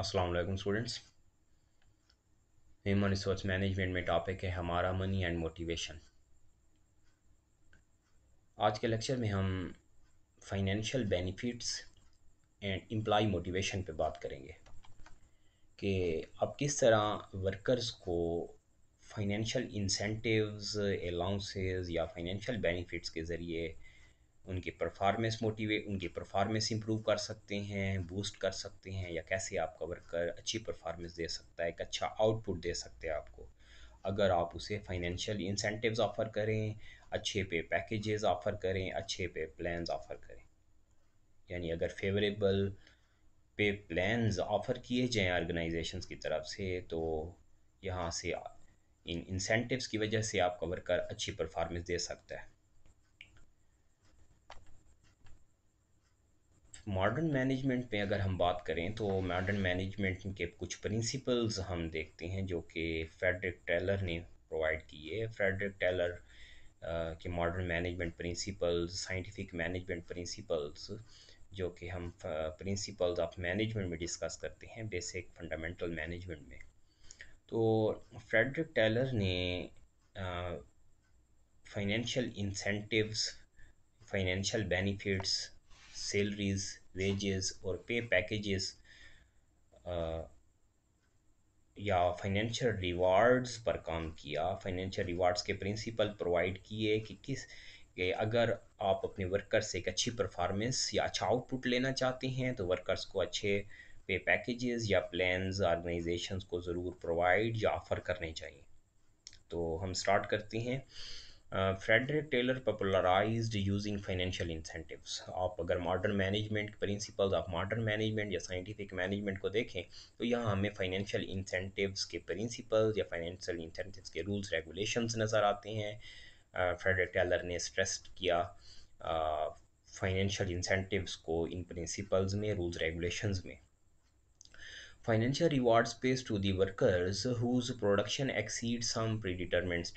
Aslam students human resource management में topic है हमारा मनी एंड मोटिवेशन आज के लेक्चर में हम financial benefits and employ motivation पे बात करेंगे कि आप किस तरह वर्कर्स को फाइनेंशियल इंसेंटिव्स अलाउंसेस या फाइनेंशियल बेनिफिट्स के ज़रिए उनकी परफॉर्मेंस मोटिवेट उनकी परफॉर्मेंस इम्प्रूव कर सकते हैं बूस्ट कर सकते हैं या कैसे आपका वर्कर अच्छी परफॉर्मेंस दे सकता है एक अच्छा आउटपुट दे सकते हैं आपको अगर आप उसे फाइनेंशियल इंसेंटिवस ऑफ़र करें अच्छे पे पैकेजेस ऑफ़र करें अच्छे पे प्लान्स ऑफ़र करें यानी अगर फेवरेबल पे प्लान्स ऑफ़र किए जाएं ऑर्गेनाइजेशंस की तरफ से तो यहाँ से इन इंसेंटिव्स की वजह से आपका वर्कर अच्छी परफॉर्मेंस दे सकता है मॉडर्न मैनेजमेंट में अगर हम बात करें तो मॉडर्न मैनेजमेंट के कुछ प्रिंसिपल्स हम देखते हैं जो कि फ्रेडरिक टेलर ने प्रोवाइड किए फ्रेडरिक टेलर के modern management principles scientific management principles जो कि हम प्रिंसिपल्स ऑफ मैनेजमेंट में डिस्कस करते हैं बेसिक फंडामेंटल मैनेजमेंट में तो फ्रेडरिक टेलर ने financial incentives financial benefits salaries wages or pay packages uh, या फाइनेंशियल रिवार्ड्स पर काम किया फाइनेंशियल रिवार्ड्स के प्रिंसिपल प्रोवाइड किए कि किस कि अगर आप अपने वर्कर्स से एक अच्छी परफॉर्मेंस या अच्छा आउटपुट लेना चाहते हैं तो वर्कर्स को अच्छे पे पैकेजेस या प्लान्स ऑर्गेनाइजेशंस को ज़रूर प्रोवाइड या ऑफ़र करने चाहिए तो हम स्टार्ट करते हैं Frederick Taylor popularize using financial financial आप अगर modern management principles of modern management या साइंटिफिक मैनेजमेंट को देखें तो यहाँ हमें फाइनेंशियल इंसेंटिवस के प्रिंसिपल्स या फाइनेंशियल इंसेंटिव के रूल्स रेगुलेशन नज़र आते हैं फ्रेडरिक uh, टेलर ने स्ट्रेस किया फाइनेंशियल uh, इंसेंटिवस को इन प्रिंसिपल्स में रूल्स रेगुलेशन में financial rewards pays to workers workers production exceed exceeds some predetermined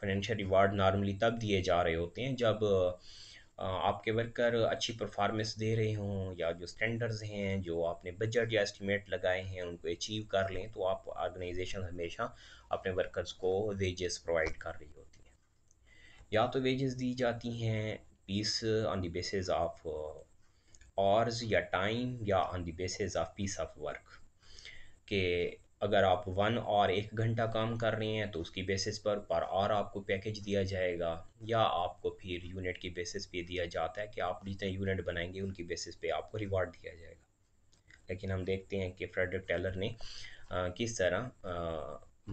financial reward normally तब दिए जा रहे होते हैं जब आपके वर्कर अच्छी परफॉर्मेंस दे रहे हों या जो स्टैंडर्ड्स हैं जो आपने बजट या एस्टिमेट लगाए हैं उनको अचीव कर लें तो आप ऑर्गेनाइजेशन हमेशा अपने वर्कर्स को वेजेस प्रोवाइड कर रही होती हैं या तो वेजेस दी जाती हैं piece on the basis of hours या टाइम या on the basis of piece of work के अगर आप वन और एक घंटा काम कर रहे हैं तो उसकी बेसिस पर पर और आपको पैकेज दिया जाएगा या आपको फिर यूनिट की बेसिस पे दिया जाता है कि आप जितने यूनिट बनाएंगे उनकी बेसिस पे आपको रिवार्ड दिया जाएगा लेकिन हम देखते हैं कि फ्रेडरिक टेलर ने आ, किस तरह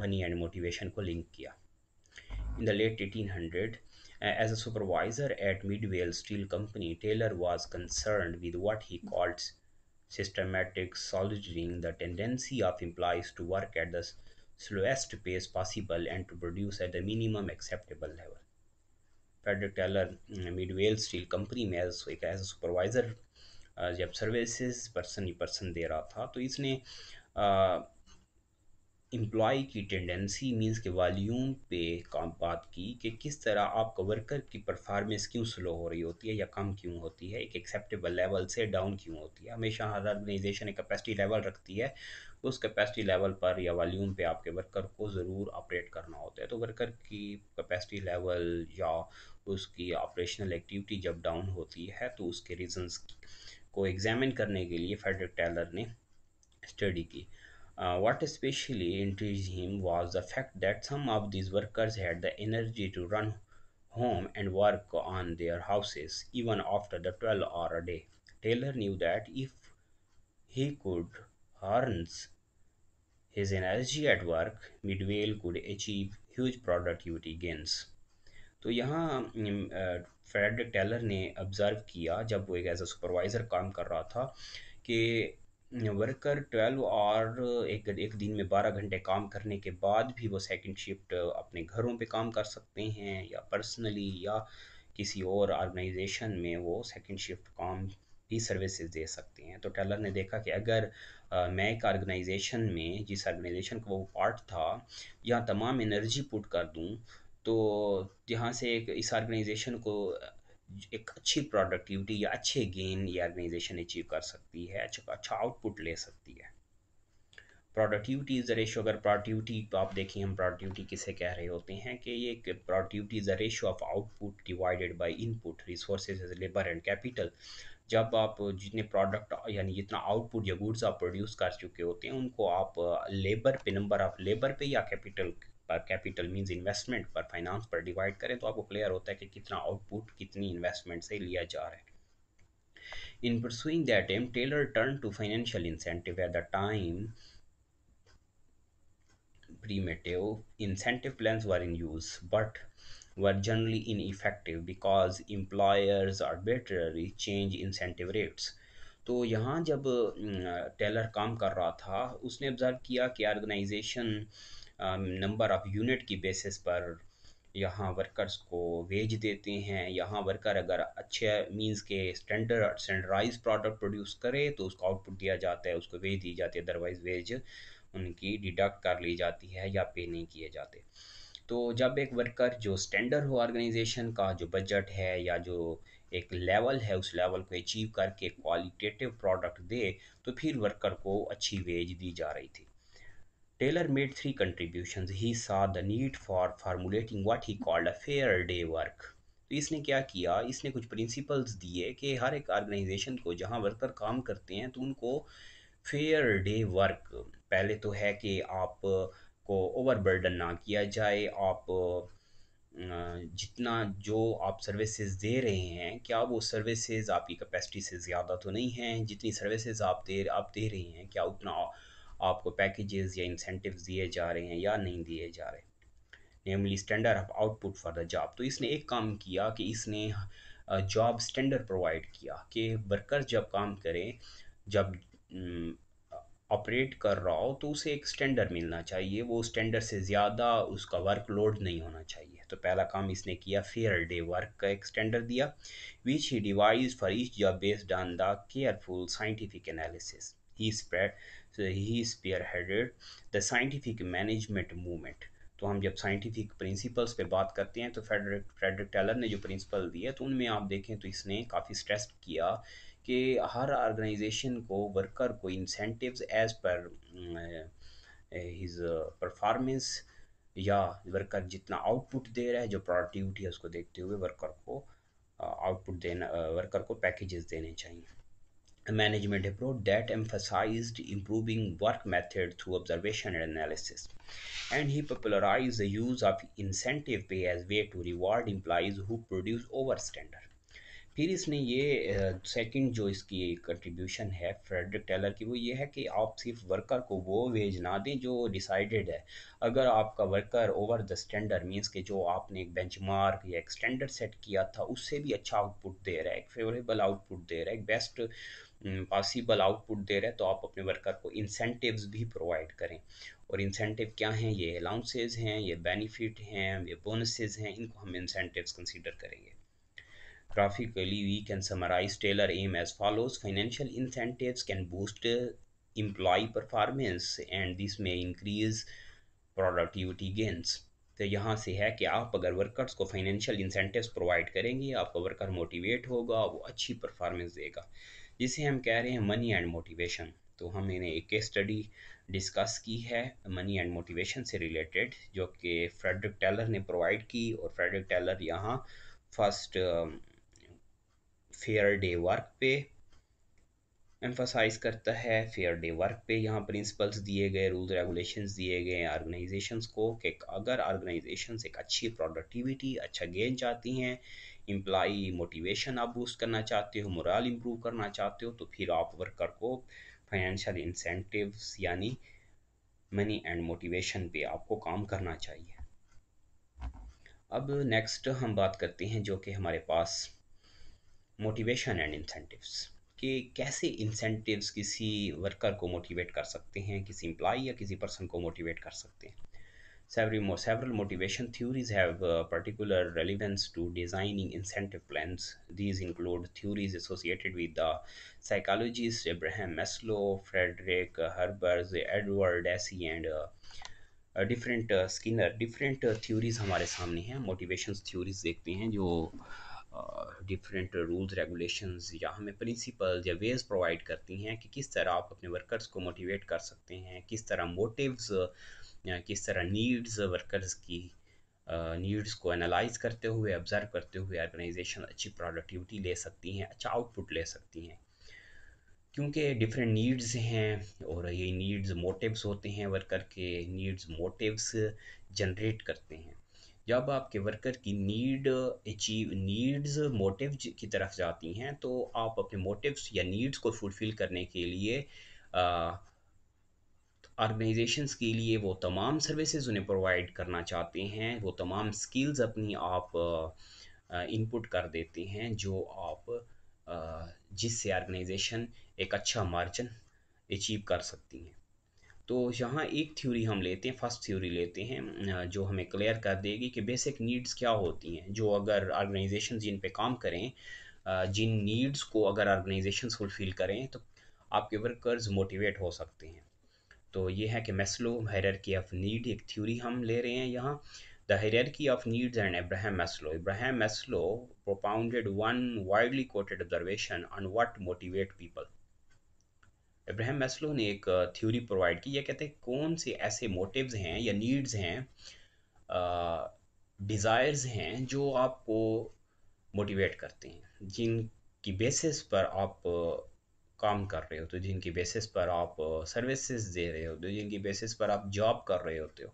मनी एंड मोटिवेशन को लिंक किया in the late eighteen hundred as a supervisor at Midvale steel company Taylor was concern with what he called systematic soldiering, the tendency of employees to work at the slowest pace possible and to produce at the minimum acceptable level. Frederick Taylor mm, Midwell Steel Company में supervisor supervisor uh, जब services person ही person दे रहा था तो इसने uh, employ की tendency means के वॉल्यूम पे काम बात की कि किस तरह आपका वर्कर की परफॉर्मेंस क्यों स्लो हो रही होती है या कम क्यों होती है एक एक्सेप्टेबल लेवल से डाउन क्यों होती है हमेशा हर ऑर्गेनाइजेशन एक कैपेसिटी लेवल रखती है उस कैपेसिटी लेवल पर या वॉल्यूम पे आपके वर्कर को ज़रूर ऑपरेट करना होता है तो वर्कर की कैपेसिटी लेवल या उसकी ऑपरेशनल एक्टिविटी जब डाउन होती है तो उसके रीजंस को एग्जामिन करने के लिए फेडरिक टेलर ने स्टडी की Uh, what especially intrigued him was the fact that some of these workers had the energy to run home and work on their houses even after the 12 hour a day. Taylor knew that if he could harness his energy at work, Midwell could achieve huge productivity gains. तो यहाँ Fred Taylor ने observe किया जब वो एक as a supervisor काम कर रहा था कि वर्कर ट्वेल्व और एक एक दिन में बारह घंटे काम करने के बाद भी वो सेकंड शिफ्ट अपने घरों पे काम कर सकते हैं या पर्सनली या किसी और ऑर्गेनाइजेशन में वो सेकंड शिफ्ट काम भी सर्विसेज दे सकते हैं तो टेलर ने देखा कि अगर आ, मैं एक ऑर्गेनाइजेशन में जिस ऑर्गेनाइजेशन का वो पार्ट था यहाँ तमाम एनर्जी पुट कर दूँ तो यहाँ से एक इस ऑर्गेनाइजेशन को एक अच्छी प्रोडक्टिविटी या अच्छे गेन ये ऑर्गेनाइजेशन अचीव कर सकती है अच्छा अच्छा आउटपुट ले सकती है प्रोडक्टिविटी इज़ द रेशो अगर प्रोडक्टिविटी तो आप देखें हम प्रोडक्टिविटी किसे कह रहे होते हैं कि ये productivity is the ratio of output divided by input resources labour and capital जब आप जितने प्रोडक्ट यानी जितना आउटपुट या गुड्स आप प्रोड्यूस कर चुके होते हैं उनको आप लेबर पे नंबर ऑफ लेबर पे या कैपिटल पर कैपिटल मींस इन्वेस्टमेंट पर फाइनेंस पर डिवाइड करें तो आपको क्लियर होता है कि कितना आउटपुट कितनी इन्वेस्टमेंट से लिया जा रहा है in pursuing the attempt Taylor turn to financial incentive at the time primitive incentive plans were in use but were generally ineffective because employers arbitrarily change incentive rates. तो यहाँ जब टेलर काम कर रहा था उसने ऑब्जर्व किया कि ऑर्गेनाइजेशन नंबर ऑफ़ यूनिट की बेसिस पर यहाँ वर्कर्स को वेज देते हैं यहाँ वर्कर अगर अच्छे मींस के स्टैंडर्ड स्टैंडर्डाइज प्रोडक्ट प्रोड्यूस करे तो उसको आउटपुट दिया जाता है उसको वेज दी जाती है अदरवाइज वेज उनकी डिडक्ट कर ली जाती है या पे नहीं किए जाते तो जब एक वर्कर जो स्टैंडर्ड हो ऑर्गेनाइजेशन का जो बजट है या जो एक लेवल है उस लेवल को अचीव करके क्वालिटेटिव प्रोडक्ट दे तो फिर वर्कर को अच्छी वेज दी जा रही थी Taylor made three contributions. He saw the need for formulating what he called a fair day work. तो इसने क्या किया इसने कुछ प्रिंसिपल्स दिए कि हर एक ऑर्गेनाइजेशन को जहाँ वर्कर काम करते हैं तो उनको फेयर डे वर्क पहले तो है कि आप को ओवर बर्डन ना किया जाए आप जितना जो आप सर्विसेज दे रहे हैं क्या वो सर्विसेज आपकी कैपेसिटी से ज़्यादा तो नहीं हैं जितनी सर्विसेज आप दे आप दे रहे हैं क्या उतना आपको पैकेजेस या इंसेंटिव्स दिए जा रहे हैं या नहीं दिए जा रहे namely standard of output for the job तो इसने एक काम किया कि इसने जॉब स्टैंडर्ड प्रोवाइड किया कि वर्कर जब काम करें जब ऑपरेट कर रहा हो तो उसे एक स्टैंडर्ड मिलना चाहिए वो स्टैंडर्ड से ज़्यादा उसका वर्कलोड नहीं होना चाहिए तो पहला काम इसने किया फेयर डे वर्क का एक स्टैंडर्ड दिया which he devise for each job based on the careful scientific analysis he spread so he spearheaded the scientific management movement तो हम जब साइंटिफिक प्रिंसिपल्स पे बात करते हैं तो फेडरिक फ्रेडरिक टेलर ने जो प्रिंसिपल दिए तो उनमें आप देखें तो इसने काफ़ी स्ट्रेस किया कि हर ऑर्गेनाइजेशन को वर्कर को incentives as per his performance या वर्कर जितना आउटपुट दे रहा है जो प्रोडक्टिविटी है उसको देखते हुए वर्कर को आउटपुट uh, देना वर्कर uh, को पैकेजेस देने चाहिए management approach that emphasized improving work method through observation and analysis and he popularized the use of incentive pay as way to reward employees who produce over standard फिर इसने ये second जो इसकी contribution है Frederick Taylor की वो ये है कि आप सिर्फ वर्कर को वो वेज ना दें जो डिसाइडेड है अगर आपका worker over the standard means के जो आपने एक बेंचमार्क या एक स्टैंडर्ड सेट किया था उससे भी अच्छा आउटपुट दे रहा है एक फेवरेबल आउटपुट दे रहा है एक बेस्ट पॉसिबल आउटपुट दे रहे हैं तो आप अपने वर्कर को इंसेंटिव्स भी प्रोवाइड करें और इंसेंटिव क्या हैं ये अलाउंसेज हैं ये बेनिफिट हैं ये बोनसेज हैं इनको हम इंसेंटिव्स कंसीडर करेंगे graphically we can summarize Taylor aim as follows financial incentives can boost employee performance and this में इंक्रीज प्रोडक्टिविटी गेंस तो यहाँ से है कि आप अगर वर्कर्स को फाइनेंशियल इंसेंटिव्स प्रोवाइड करेंगे आपका वर्कर मोटिवेट होगा वो अच्छी परफॉर्मेंस देगा जिसे हम कह रहे हैं मनी एंड मोटिवेशन तो हमने एक केस स्टडी डिस्कस की है मनी एंड मोटिवेशन से रिलेटेड जो कि फ्रेडरिक टेलर ने प्रोवाइड की और फ्रेडरिक टेलर यहाँ फर्स्ट फेयर डे वर्क पे एम्फोसाइज करता है फेयर डे वर्क पे यहाँ प्रिंसिपल्स दिए गए रूल्स रेगुलेशंस दिए गए ऑर्गेनाइजेशंस को कि अगर ऑर्गेनाइजेशंस एक अच्छी प्रोडक्टिविटी अच्छा गेन चाहती हैं इम्प्लाई मोटिवेशन आप बूस्ट करना चाहते हो मोरल इम्प्रूव करना चाहते हो तो फिर आप वर्कर को फाइनेंशियल इंसेंटिव्स यानी मनी एंड मोटिवेशन पे आपको काम करना चाहिए अब नेक्स्ट हम बात करते हैं जो कि हमारे पास मोटिवेशन एंड इंसेंटिव्स कि कैसे इंसेंटिव्स किसी वर्कर को मोटिवेट कर सकते हैं किसी एम्प्लॉय या किसी पर्सन को मोटिवेट कर सकते हैं Several, more several motivation theories have uh, particular relevance to designing incentive plans. These include theories associated with the psychologists Abraham Maslow, Frederick Herbers, Edward Deci, and uh, different Skinner different theories हमारे सामने हैं motivation theories देखते हैं जो different rules regulations या हमें principles या veg provide करती हैं कि किस तरह आप अपने वर्कर्स को मोटिवेट कर सकते हैं किस तरह मोटिव्स किस तरह नीड्स वर्कर्स की नीड्स को एनालाइज करते हुए ऑब्ज़र्व करते हुए ऑर्गेनाइजेशन अच्छी प्रोडक्टिविटी ले सकती हैं अच्छा आउटपुट ले सकती हैं क्योंकि डिफरेंट नीड्स हैं और ये नीड्स मोटिव्स होते हैं वर्कर के नीड्स मोटिव्स जनरेट करते हैं जब आपके वर्कर की नीड अचीव नीड्स मोटिव की तरफ जाती हैं तो आप अपने मोटिव्स या नीड्स को फुलफ़िल करने के लिए ऑर्गेनाइजेशंस के लिए वो तमाम सर्विसेज उन्हें प्रोवाइड करना चाहते हैं वो तमाम स्किल्स अपनी आप इनपुट कर देते हैं जो आप जिससे ऑर्गेनाइजेशन एक अच्छा मार्जिन अचीव कर सकती हैं तो यहाँ एक थ्योरी हम लेते हैं फर्स्ट थ्योरी लेते हैं जो हमें क्लियर कर देगी कि बेसिक नीड्स क्या होती हैं जो अगर ऑर्गेनाइजेशन जिन पे काम करें जिन नीड्स को अगर ऑर्गेनाइजेशन फुलफ़िल करें तो आपके वर्कर्स मोटिवेट हो सकते हैं तो ये है कि मैस्लो हैरकी ऑफ नीड एक थ्योरी हम ले रहे हैं यहाँ the hierarchy of needs and Abraham Maslow Abraham Maslow propounded one widely quoted observation on what motivate people Abraham Maslow ने एक थ्योरी uh, प्रोवाइड की यह कहते हैं कौन से ऐसे मोटिव्स हैं या नीड्स हैं डिज़ायर्स uh, हैं जो आपको मोटिवेट करते हैं जिनकी बेसिस पर आप uh, काम कर रहे होते हो जिनकी बेसिस पर आप सर्विसेज दे रहे होते हो जिनकी बेसिस पर आप जॉब कर रहे होते हो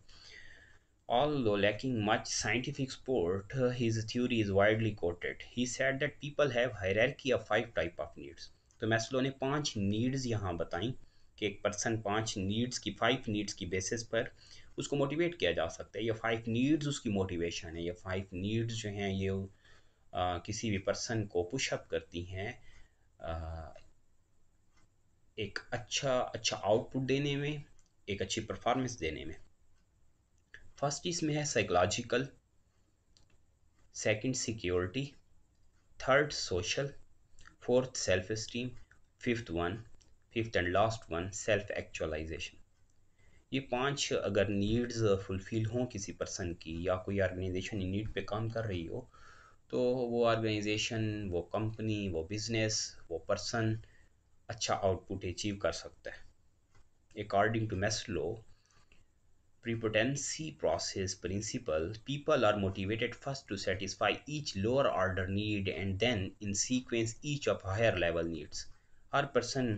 though lacking much scientific support, his theory is widely quoted he said that people have hierarchy of five type of needs तो मैसलो ने पांच नीड्स यहाँ बताई कि एक पर्सन पांच नीड्स की फाइव नीड्स की बेसिस पर उसको मोटिवेट किया जा सकता है ये फाइव नीड्स उसकी मोटिवेशन है ये फाइव नीड्स जो हैं ये आ, किसी भी पर्सन को पुशअप करती हैं एक अच्छा अच्छा आउटपुट देने में एक अच्छी परफॉर्मेंस देने में फर्स्ट इसमें है psychological second security third social fourth self esteem fifth one fifth and last one self actualization ये पांच अगर नीड्स फुलफ़िल हों किसी पर्सन की या कोई ऑर्गेनाइजेशन नीड पे काम कर रही हो तो वो ऑर्गेनाइजेशन वो कंपनी वो बिज़नेस वो पर्सन अच्छा आउटपुट अचीव कर सकते हैं according to Maslow prepotency process principle people are motivated first to satisfy each lower order need and then in sequence each of higher level needs हर person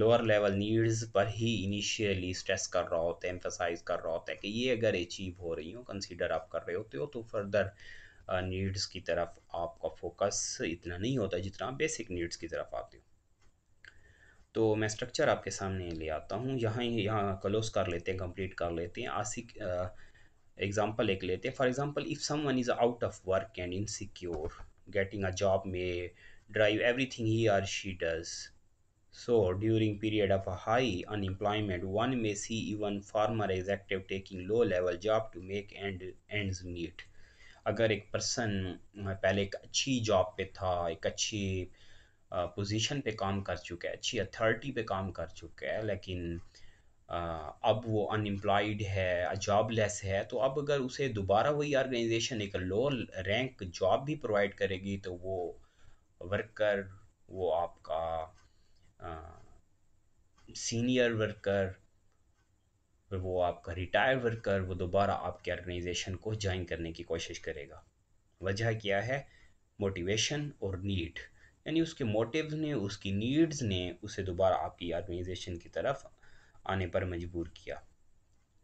lower level needs पर ही initially stress कर रहा होता है emphasise कर रहा होता है कि ये अगर अचीव हो रही हो कंसिडर आप कर रहे होते हो तो फर्दर नीड्स uh, की तरफ आपका फोकस इतना नहीं होता जितना बेसिक नीड्स की तरफ आते हो तो मैं स्ट्रक्चर आपके सामने ले आता हूँ यहाँ ही यहाँ क्लोज कर लेते हैं कंप्लीट कर लेते हैं आसिक एग्जांपल एक लेते हैं for example if someone is out of work and insecure getting a job may drive everything he or she does during period of a high unemployment one may see even former is active taking low level job to make end end meet अगर एक person पहले एक अच्छी job पे था एक अच्छी position पे काम कर चुका है अच्छी अथॉरिटी पे काम कर चुका है लेकिन अब वो अनएम्प्लॉयड है जॉबलेस है तो अब अगर उसे दोबारा वही ऑर्गेनाइजेशन एक लो रैंक जॉब भी प्रोवाइड करेगी तो वो वर्कर वो आपका सीनियर वर्कर वो आपका रिटायर्ड वर्कर वो दोबारा आपके ऑर्गेनाइजेशन को ज्वाइन करने की कोशिश करेगा वजह क्या है मोटिवेशन और नीड यानी उसके मोटिव ने उसकी नीड्स ने उसे दोबारा आपकी ऑर्गेनाइजेशन की तरफ आने पर मजबूर किया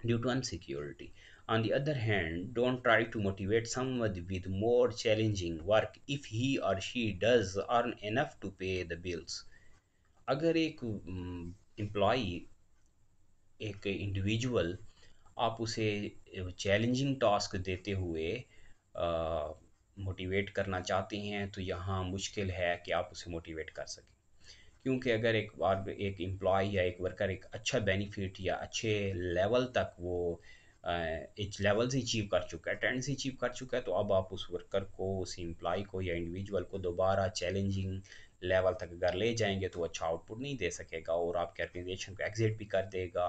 due to unsecurity on the other hand don't try to motivate some with more challenging work if he or she does earn enough to pay the bills अगर एक एम्प्लॉ एक इंडिविजुअल आप उसे चैलेंजिंग टास्क देते हुए आ, मोटिवेट करना चाहते हैं तो यहाँ मुश्किल है कि आप उसे मोटिवेट कर सकें क्योंकि अगर एक बार एक एम्प्लॉय या एक वर्कर एक अच्छा बेनिफिट या अच्छे लेवल तक वो एक लेवल से अचीव कर चुका है ट्रेंड से अचीव कर चुका है तो अब आप उस वर्कर को उस एम्प्लॉय को या इंडिविजुअल को दोबारा चैलेंजिंग लेवल तक अगर ले जाएंगे तो अच्छा आउटपुट नहीं दे सकेगा और आपके ऑर्गेनाइजेशन को एग्जिट भी कर देगा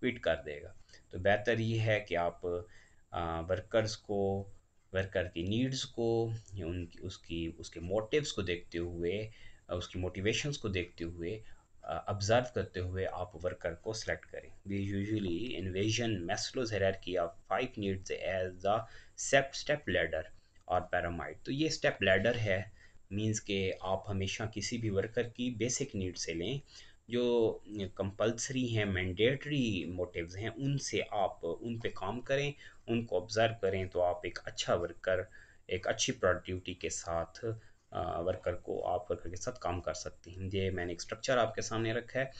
क्विट कर देगा तो बेहतर ये है कि आप वर्कर्स को वर्कर की नीड्स को उन उसकी उसके मोटिव्स को देखते हुए उसकी मोटिवेशंस को देखते हुए ऑब्जर्व करते हुए आप वर्कर को सेलेक्ट करें we usually envision Maslow's hierarchy of five needs as the step step ladder or pyramid तो ये स्टेप लैडर है मींस के आप हमेशा किसी भी वर्कर की बेसिक नीड से लें जो कंपलसरी हैं मैंडेटरी मोटिव्स हैं उनसे आप उन पे काम करें उनको ऑब्ज़र्व करें तो आप एक अच्छा वर्कर एक अच्छी प्रोडक्टिविटी के साथ वर्कर को आप वर्कर के साथ काम कर सकते हैं ये मैंने एक स्ट्रक्चर आपके सामने रखा है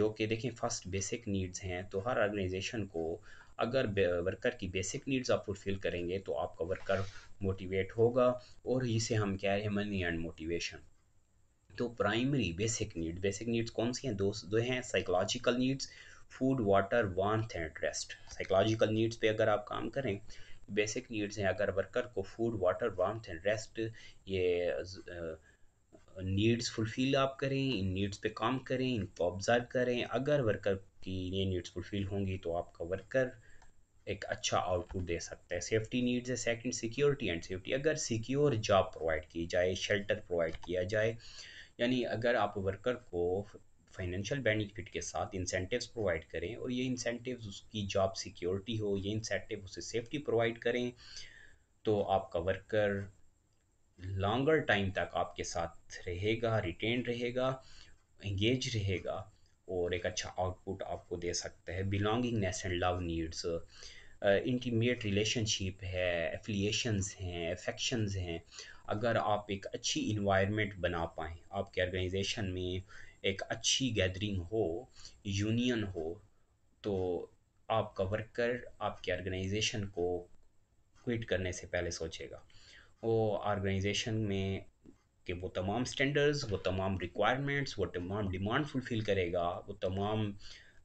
जो कि देखें फर्स्ट बेसिक नीड्स हैं तो हर ऑर्गेनाइजेशन को अगर वर्कर की बेसिक नीड्स आप फुलफ़िल करेंगे तो आपका वर्कर मोटिवेट होगा और इसे हम क्या है मनी एंड मोटिवेशन तो primary basic need basic needs कौन सी हैं दो दो हैं psychological needs food water warmth and rest psychological needs पे अगर आप काम करें बेसिक नीड्स हैं अगर वर्कर को food water warmth and rest ये नीड्स फुलफ़िल आप करें इन नीड्स पे काम करें इनको ऑब्ज़र्व करें अगर वर्कर की ये नीड्स फुलफ़िल होंगी तो आपका वर्कर एक अच्छा आउटपुट दे सकता है सेफ्टी नीड्स है सेकंड सिक्योरिटी एंड सेफ्टी अगर सिक्योर जॉब प्रोवाइड की जाए शेल्टर प्रोवाइड किया जाए यानी अगर आप वर्कर को फाइनेंशियल बेनिफिट के साथ इंसेंटिव्स प्रोवाइड करें और ये इंसेंटिव्स उसकी जॉब सिक्योरिटी हो ये इंसेंटिव उसे सेफ्टी प्रोवाइड करें तो आपका वर्कर लॉन्गर टाइम तक आपके साथ रहेगा रिटेन रहेगा इंगेज रहेगा और एक अच्छा आउटपुट आपको दे सकता है belongingness and love needs intimate relationship है एफिलिएशंस हैं अफेक्शंस हैं अगर आप एक अच्छी इन्वायरमेंट बना पाएँ आपके ऑर्गेनाइजेशन में एक अच्छी गैदरिंग हो यूनियन हो तो आपका वर्कर आपके ऑर्गेनाइजेशन को क्विट करने से पहले सोचेगा वो ऑर्गेनाइजेशन में कि वो तमाम स्टैंडर्ड्स वो तमाम रिक्वायरमेंट्स वो तमाम डिमांड फुलफ़िल करेगा वो तमाम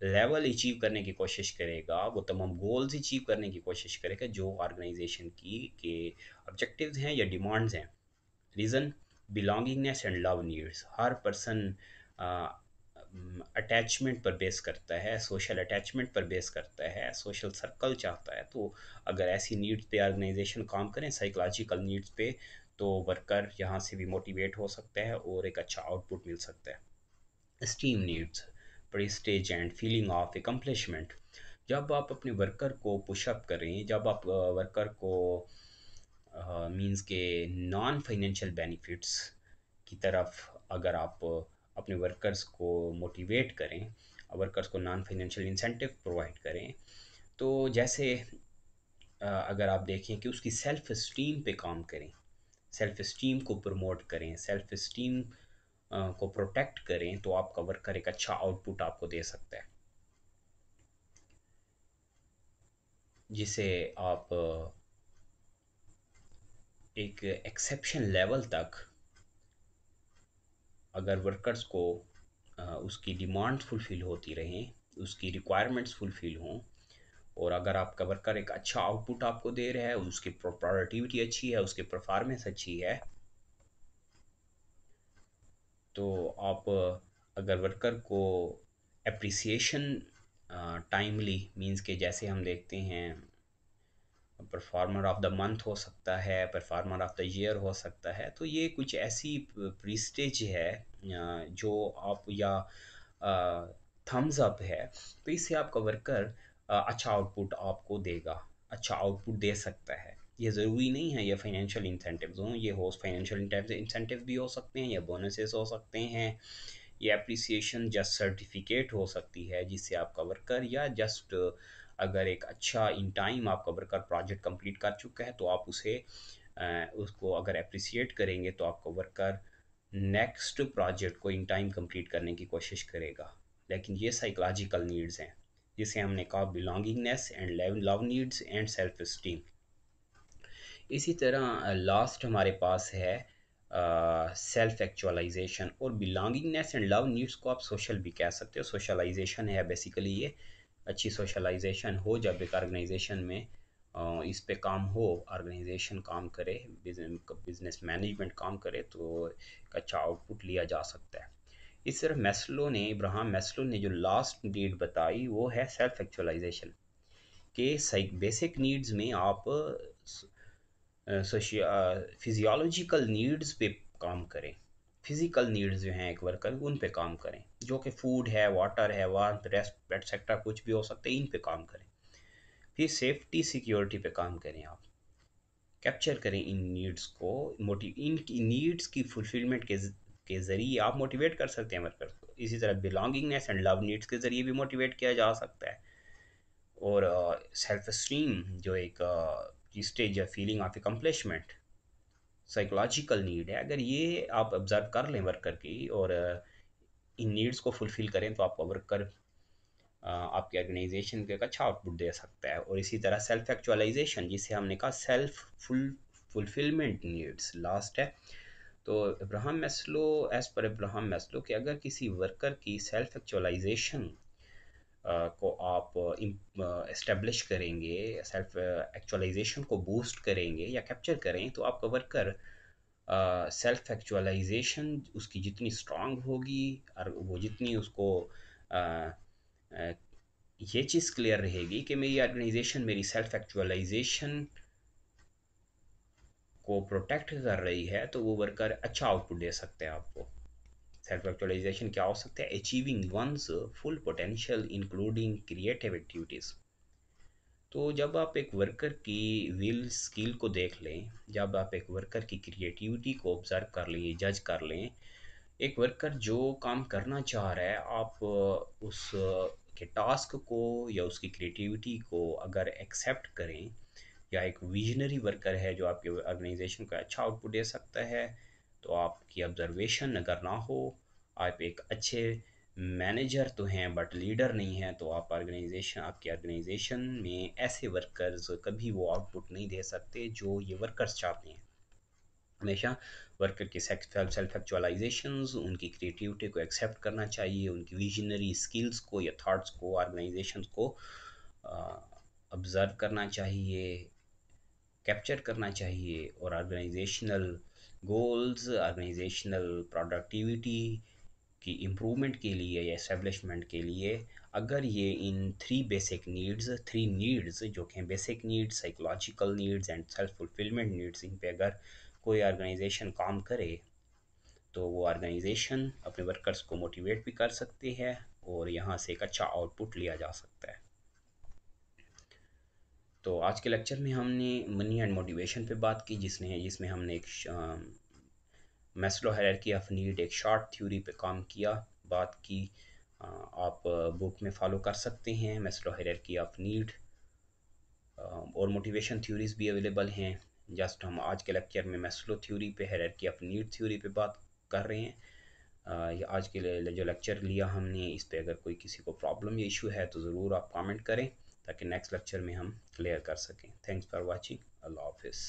लेवल अचीव करने की कोशिश करेगा वो तमाम गोल्स अचीव करने की कोशिश करेगा जो ऑर्गेनाइजेशन की के ऑब्जेक्टिव्स हैं या डिमांड्स हैं reason belongingness and love needs हर पर्सन अटैचमेंट पर बेस करता है सोशल अटैचमेंट पर बेस करता है सोशल सर्कल चाहता है तो अगर ऐसी नीड्स पे ऑर्गेनाइजेशन काम करें साइकोलॉजिकल नीड्स पे तो वर्कर यहाँ से भी मोटिवेट हो सकता है और एक अच्छा आउटपुट मिल सकता है esteem needs prestige and feeling of accomplishment जब आप अपने वर्कर को पुशअप करें जब आप वर्कर को मींस के नॉन फाइनेंशियल बेनिफिट्स की तरफ अगर आप अपने वर्कर्स को मोटिवेट करें वर्कर्स को नॉन फाइनेंशियल इंसेंटिव प्रोवाइड करें तो जैसे अगर आप देखें कि उसकी सेल्फ़ इस्टीम पे काम करें सेल्फ़ इस्टीम को प्रमोट करें सेल्फ़ इस्टीम को प्रोटेक्ट करें तो कवर कर एक अच्छा आउटपुट आपको दे सकता है जिसे आप एक एक्सेप्शन लेवल तक अगर वर्कर्स को उसकी डिमांड्स फुलफ़िल होती रहें उसकी रिक्वायरमेंट्स फुलफ़िल हों और अगर आपका वर्कर एक अच्छा आउटपुट आपको दे रहा है उसकी प्रोडक्टिविटी अच्छी है उसकी परफॉर्मेंस अच्छी है तो आप अगर वर्कर को अप्रिसिएशन टाइमली मींस के जैसे हम देखते हैं परफार्मर ऑफ द मंथ हो सकता है परफार्मर ऑफ द ईयर हो सकता है तो ये कुछ ऐसी प्रीस्टेज है जो आप या थम्स अप है तो इससे आपका वर्कर अच्छा आउटपुट आपको देगा अच्छा आउटपुट दे सकता है ये ज़रूरी नहीं है ये फाइनेंशियल इंसेंटिव हों ये हो फाइनेंशियल इंसेंटिव भी हो सकते हैं या बोनसेस हो सकते हैं या अप्रिसिएशन जस्ट सर्टिफिकेट हो सकती है जिससे आपका वर्कर या जस्ट अगर एक अच्छा इन टाइम आपका वर्कर प्रोजेक्ट कंप्लीट कर चुका है तो आप उसे उसको अगर अप्रिसिएट करेंगे तो आपका वर्कर नेक्स्ट प्रोजेक्ट को इन टाइम कंप्लीट करने की कोशिश करेगा लेकिन ये साइकोलॉजिकल नीड्स हैं जिसे हमने कहा belongingness and love needs and self esteem इसी तरह लास्ट हमारे पास है सेल्फ एक्चुअलाइजेशन और बिलोंगिंगनेस एंड लव नीड्स को आप सोशल भी कह सकते हो सोशलाइजेशन है बेसिकली ये अच्छी सोशलाइजेशन हो जब एक ऑर्गेनाइजेशन में आ, इस पे काम हो ऑर्गेनाइजेशन काम करे बिजनेस मैनेजमेंट काम करे तो एक अच्छा आउटपुट लिया जा सकता है इस तरह मैस्लो ने इब्राहम मैस्लो ने जो लास्ट नीड बताई वो है सेल्फ एक्चुअलाइजेशन के बेसिक नीड्स में आप फिजियोलॉजिकल नीड्स पे काम करें फिज़िकल नीड्स जो हैं एक वर्कर उन पे काम करें जो कि फूड है वाटर है वार्म रेस्ट एटसेट्रा कुछ भी हो सकते हैं इन पे काम करें फिर सेफ्टी सिक्योरिटी पे काम करें आप कैप्चर करें इन नीड्स को मोटिव इन नीड्स की फुलफिलमेंट के के ज़रिए आप मोटिवेट कर सकते हैं वर्कर को इसी तरह बिलोंगिंगनेस एंड लव नीड्स के ज़रिए भी मोटिवेट किया जा सकता है और सेल्फ uh, स्टीम जो एक uh, स्टेज या feeling of accomplishment psychological need है अगर ये आप ऑब्ज़र्व कर लें वर्कर की और uh, इन नीड्स को फुलफ़िल करें तो आपका वर्कर uh, आपके ऑर्गेनाइजेशन को एक अच्छा आउटपुट दे सकता है और इसी तरह सेल्फ एक्चुअलाइजेशन जिसे हमने कहा self full fulfilment needs last है तो इब्राहम मैस्लो एज़ पर इब्राहम मैस्लो कि अगर किसी वर्कर की सेल्फ एक्चुअलाइजेशन को आप इस्टेब्लिश करेंगे सेल्फ एक्चुअलाइजेशन को बूस्ट करेंगे या कैप्चर करें तो आपका वर्कर सेल्फ एक्चुअलाइजेशन उसकी जितनी स्ट्रांग होगी और वो जितनी उसको uh, uh, ये चीज़ क्लियर रहेगी कि मेरी ऑर्गेनाइजेशन मेरी सेल्फ एक्चुअलाइजेशन को प्रोटेक्ट कर रही है तो वो वर्कर अच्छा आउटपुट दे सकते हैं आपको सेल्फ एक्चुअलाइजेशन क्या हो सकता है achieving once full potential including creative activities तो जब आप एक वर्कर की विल स्किल को देख लें जब आप एक वर्कर की क्रिएटिविटी को ऑब्ज़र्व कर लें जज कर लें एक वर्कर जो काम करना चाह रहा है आप उस के टास्क को या उसकी क्रिएटिविटी को अगर एक्सेप्ट करें या एक विजनरी वर्कर है जो आपके ऑर्गेनाइजेशन का अच्छा आउटपुट दे सकता है तो आपकी ऑब्ज़रवेशन अगर ना हो आप एक अच्छे मैनेजर तो हैं बट लीडर नहीं हैं तो आप ऑर्गेनाइजेशन आपकी ऑर्गेनाइजेशन में ऐसे वर्कर्स कभी वो आउटपुट नहीं दे सकते जो ये वर्कर्स चाहते हैं हमेशा वर्कर के सेल्फ एक्चुअलाइजेशन उनकी क्रिएटिविटी को एक्सेप्ट करना चाहिए उनकी विजनरी स्किल्स को या थाट्स को ऑर्गेनाइजेशन को ऑब्ज़र्व करना चाहिए कैप्चर करना चाहिए और ऑर्गेनाइजेशनल गोल्स ऑर्गेनाइजेशनल प्रोडक्टिविटी की इम्प्रूवमेंट के लिए या इस्टेब्लिशमेंट के लिए अगर ये इन three basic needs three needs जो कि basic needs psychological needs and self fulfilment needs इन पे अगर कोई ऑर्गेनाइजेशन काम करे तो वो ऑर्गेनाइजेशन अपने वर्कर्स को मोटिवेट भी कर सकती है और यहाँ से एक अच्छा आउटपुट लिया जा सकता है तो आज के लेक्चर में हमने मनी एंड मोटिवेशन पे बात की जिसने जिसमें हमने एक मैस्लो हेरकी ऑफ नीड एक शॉर्ट थ्योरी पे काम किया बात की आप बुक में फॉलो कर सकते हैं मैस्लो हेरकी ऑफ नीड और मोटिवेशन थ्योरीज भी अवेलेबल हैं जस्ट हम आज के लेक्चर में मैस्लो थ्योरी पे हायरकी ऑफ नीड थ्योरी पे बात कर रहे हैं आज के जो लेक्चर लिया हमने इस पर अगर कोई किसी को प्रॉब्लम या इशू है तो ज़रूर आप कॉमेंट करें ताकि नेक्स्ट लेक्चर में हम क्लियर कर सकें थैंक्स फॉर वॉचिंग अल्लाह हाफिज़